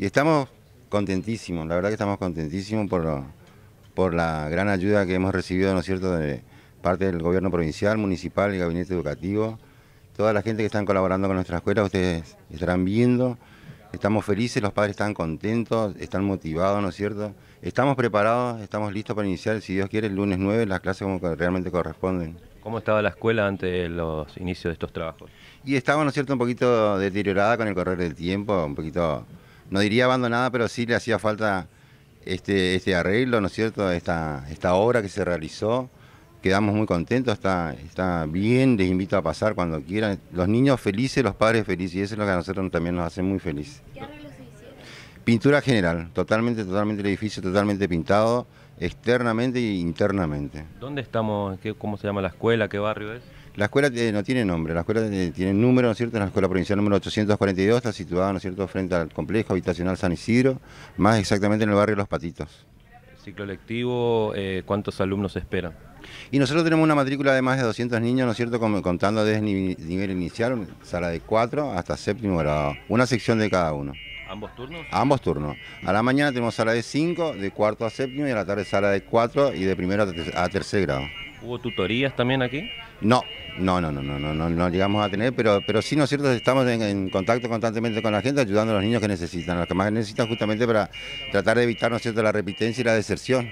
Y estamos contentísimos, la verdad que estamos contentísimos por, por la gran ayuda que hemos recibido, ¿no es cierto?, de parte del gobierno provincial, municipal y gabinete educativo. Toda la gente que están colaborando con nuestra escuela, ustedes estarán viendo. Estamos felices, los padres están contentos, están motivados, ¿no es cierto? Estamos preparados, estamos listos para iniciar, si Dios quiere, el lunes 9 las clases como realmente corresponden. ¿Cómo estaba la escuela antes de los inicios de estos trabajos? Y estaba, ¿no es cierto?, un poquito deteriorada con el correr del tiempo, un poquito no diría abandonada, pero sí le hacía falta este, este arreglo, ¿no es cierto? Esta, esta obra que se realizó. Quedamos muy contentos, está, está bien, les invito a pasar cuando quieran. Los niños felices, los padres felices, y eso es lo que a nosotros también nos hace muy felices. ¿Qué arreglos se hicieron? Pintura general, totalmente, totalmente el edificio, totalmente pintado, externamente e internamente. ¿Dónde estamos? ¿Cómo se llama la escuela? ¿Qué barrio es? La escuela no tiene nombre, la escuela tiene número, ¿no es cierto? la escuela provincial número 842, está situada, ¿no es cierto?, frente al complejo habitacional San Isidro, más exactamente en el barrio Los Patitos. Ciclo lectivo, eh, ¿cuántos alumnos esperan? Y nosotros tenemos una matrícula de más de 200 niños, ¿no es cierto?, contando desde nivel inicial, sala de 4 hasta séptimo grado, una sección de cada uno. ¿Ambos turnos? Ambos turnos. A la mañana tenemos sala de 5, de cuarto a séptimo, y a la tarde sala de 4 y de primero a tercer grado. ¿Hubo tutorías también aquí? No, no, no, no, no, no, no, llegamos a tener, pero, pero sí, ¿no es cierto? Estamos en, en, contacto constantemente con la gente, ayudando a los niños que necesitan, a los que más necesitan justamente para tratar de evitar, ¿no es cierto?, la repitencia y la deserción.